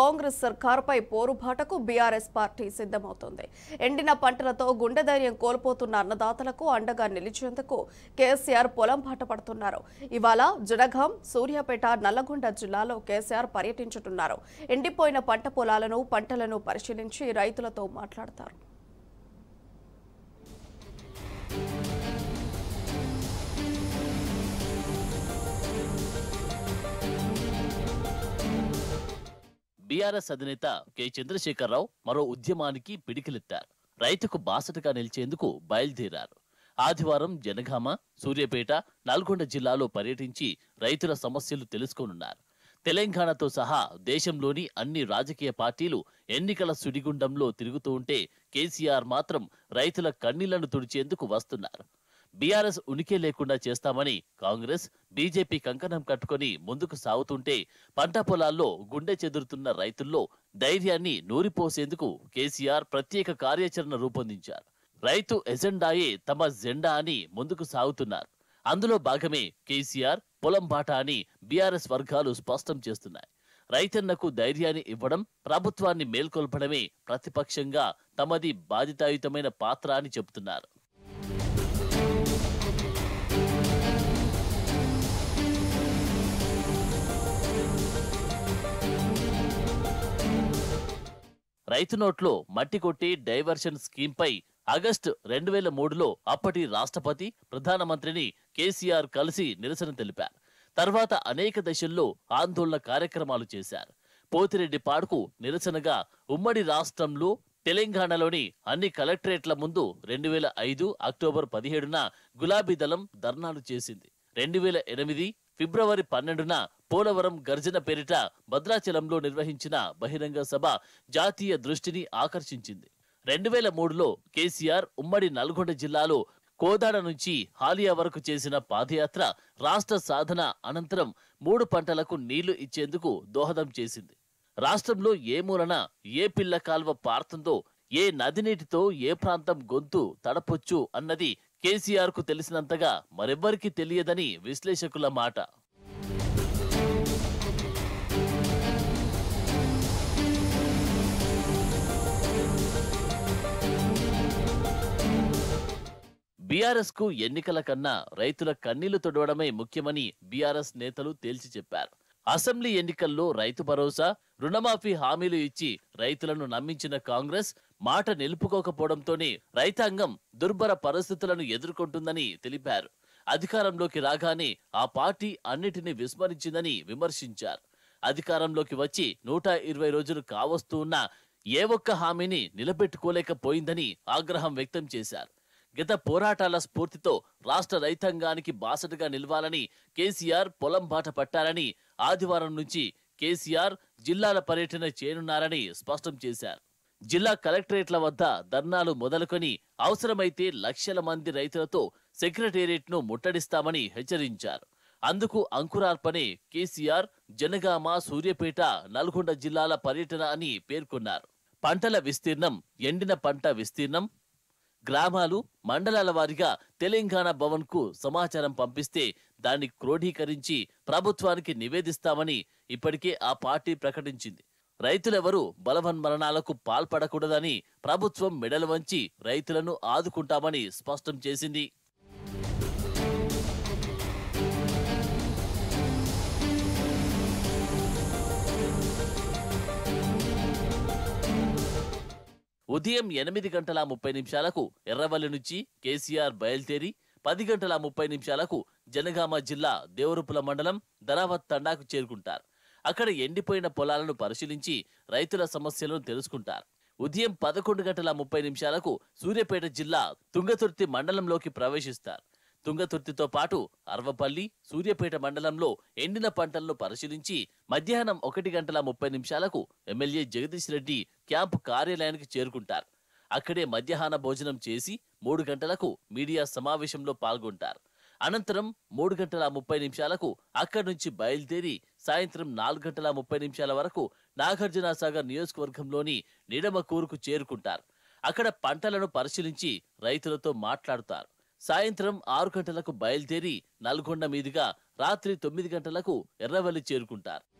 కాంగ్రెస్ సర్కారుపై పోరుబాటకు BRS party సిద్ధమవుతోంది ఎండిన పంటలతో గుండె ధైర్యం కోల్పోతున్న అన్నదాతలకు అండగా నిలిచేందుకు కేసీఆర్ పొలం బాట పడుతున్నారు ఇవాళ జనగాం సూర్యాపేట నల్లగొండ జిల్లాలో కేసీఆర్ పర్యటించుతున్నారు ఎండిపోయిన పంట పొలాలను పంటలను పరిశీలించి రైతులతో మాట్లాడతారు టీఆర్ఎస్ అధినేత కె చంద్రశేఖరరావు మరో ఉద్యమానికి పిడికిలెత్తారు రైతుకు బాసటగా నిలిచేందుకు బయలుదేరారు ఆదివారం జనగామ సూర్యపేట నల్గొండ జిల్లాలో పర్యటించి రైతుల సమస్యలు తెలుసుకోనున్నారు తెలంగాణతో సహా దేశంలోని అన్ని రాజకీయ పార్టీలు ఎన్నికల సుడిగుండంలో తిరుగుతూ ఉంటే కేసీఆర్ మాత్రం రైతుల కన్నీళ్లను తుడిచేందుకు వస్తున్నారు బీఆర్ఎస్ ఉనికి లేకుండా చేస్తామని కాంగ్రెస్ బీజేపీ కంకణం కట్టుకుని ముందుకు సాగుతుంటే పంట పొలాల్లో గుండె చెదురుతున్న రైతుల్లో ధైర్యాన్ని నూరిపోసేందుకు కేసీఆర్ ప్రత్యేక కార్యాచరణ రూపొందించారు రైతు ఎజెండాయే తమ జెండా అని ముందుకు సాగుతున్నారు అందులో భాగమే కేసీఆర్ పొలం బాట అని బీఆర్ఎస్ వర్గాలు స్పష్టం చేస్తున్నాయి రైతన్నకు ధైర్యాన్ని ఇవ్వడం ప్రభుత్వాన్ని మేల్కొల్పడమే ప్రతిపక్షంగా తమది బాధితాయుతమైన పాత్ర అని చెబుతున్నారు రైతు నోట్లో మట్టి కొట్టి డైవర్షన్ స్కీంపై ఆగస్టు రెండు వేల మూడులో అప్పటి రాష్ట్రపతి ప్రధానమంత్రిని కేసీఆర్ కలిసి నిరసన తెలిపారు తర్వాత అనేక దశల్లో ఆందోళన కార్యక్రమాలు చేశారు పోతిరెడ్డి పాడుకు నిరసనగా ఉమ్మడి రాష్ట్రంలో తెలంగాణలోని అన్ని కలెక్టరేట్ల ముందు రెండు వేల ఐదు అక్టోబర్ పదిహేడున గులాబీ దళం ధర్నాలు చేసింది రెండు వేల ఎనిమిది ఫిబ్రవరి పన్నెండున పోలవరం గర్జన పేరిట భద్రాచలంలో నిర్వహించిన బహిరంగ సభ జాతీయ దృష్టిని ఆకర్షించింది రెండు వేల మూడులో కేసీఆర్ ఉమ్మడి నల్గొండ జిల్లాలో కోదాడ నుంచి హాలియా వరకు చేసిన పాదయాత్ర రాష్ట్ర సాధన అనంతరం మూడు పంటలకు నీళ్లు ఇచ్చేందుకు దోహదం చేసింది రాష్ట్రంలో ఏ మూలన ఏ పిల్ల కాల్వ పారుతుందో ఏ నదినీటితో ఏ ప్రాంతం గొంతు తడపొచ్చు అన్నది కేసీఆర్ కు తెలిసినంతగా మరెవ్వరికీ తెలియదని విశ్లేషకుల మాట బీఆర్ఎస్ కు ఎన్నికల కన్నా రైతుల కన్నీళ్లు తొడవడమే ముఖ్యమని బీఆర్ఎస్ నేతలు తేల్చి చెప్పారు అసెంబ్లీ ఎన్నికల్లో రైతు భరోసా రుణమాఫీ హామీలు ఇచ్చి రైతులను నమ్మించిన కాంగ్రెస్ మాట నిలుపుకోకపోవడంతోనే రైతాంగం దుర్భర పరిస్థితులను ఎదుర్కొంటుందని తెలిపారు అధికారంలోకి రాగానే ఆ పార్టీ అన్నిటినీ విస్మరించిందని విమర్శించారు అధికారంలోకి వచ్చి నూట ఇరవై రోజులు కావస్తూ ఉన్న ఏ ఒక్క హామీని నిలబెట్టుకోలేకపోయిందని ఆగ్రహం వ్యక్తం చేశారు గత పోరాటాల స్ఫూర్తితో రాష్ట్ర రైతాంగానికి బాసటగా నిలవాలని కేసీఆర్ పొలం బాట పట్టారని ఆదివారం నుంచి కేసీఆర్ జిల్లాల పర్యటన చేయనున్నారని స్పష్టం చేశారు జిల్లా కలెక్టరేట్ల వద్ద ధర్నాలు మొదలుకొని అవసరమైతే లక్షల మంది రైతులతో సెక్రటేరియట్ను ముట్టడిస్తామని హెచ్చరించారు అందుకు అంకురార్పణే కేసీఆర్ జనగామ సూర్యపేట నల్గొండ జిల్లాల పర్యటన అని పేర్కొన్నారు పంటల విస్తీర్ణం ఎండిన పంట విస్తీర్ణం గ్రామాలు మండలాల వారీగా తెలంగాణ భవన్కు సమాచారం పంపిస్తే దాన్ని క్రోడీకరించి ప్రభుత్వానికి నివేదిస్తామని ఇప్పటికే ఆ పార్టీ ప్రకటించింది రైతులెవరూ బలవన్మరణాలకు పాల్పడకూడదని ప్రభుత్వం మెడలు వంచి రైతులను ఆదుకుంటామని స్పష్టం చేసింది ఉదయం ఎనిమిది గంటల ముప్పై నిమిషాలకు ఎర్రవల్లి నుంచి కేసీఆర్ బయలుదేరి పది గంటల ముప్పై నిమిషాలకు జనగామ జిల్లా దేవరుపుల మండలం ధరావత్ తండాకు చేరుకుంటారు అక్కడ ఎండిపోయిన పొలాలను పరిశీలించి రైతుల సమస్యలను తెలుసుకుంటారు ఉదయం పదకొండు గంటల ముప్పై నిమిషాలకు సూర్యాపేట జిల్లా తుంగతుర్తి మండలంలోకి ప్రవేశిస్తారు తుంగతుర్తితో పాటు అర్వపల్లి సూర్యాపేట మండలంలో ఎండిన పంటలను పరిశీలించి మధ్యాహ్నం ఒకటి గంటల ముప్పై నిమిషాలకు ఎమ్మెల్యే జగదీష్ రెడ్డి క్యాంపు కార్యాలయానికి చేరుకుంటారు అక్కడే మధ్యాహ్న భోజనం చేసి మూడు గంటలకు మీడియా సమావేశంలో పాల్గొంటారు అనంతరం మూడు గంటల ముప్పై నిమిషాలకు అక్కడి నుంచి బయలుదేరి సాయంత్రం నాలుగు గంటల ముప్పై నిమిషాల వరకు నాగార్జున సాగర్ నియోజకవర్గంలోని నిడమకూరుకు చేరుకుంటారు అక్కడ పంటలను పరిశీలించి రైతులతో మాట్లాడుతారు సాయంత్రం ఆరు గంటలకు బయలుదేరి నల్గొండ మీదుగా రాత్రి తొమ్మిది గంటలకు ఎర్రవల్లి చేరుకుంటారు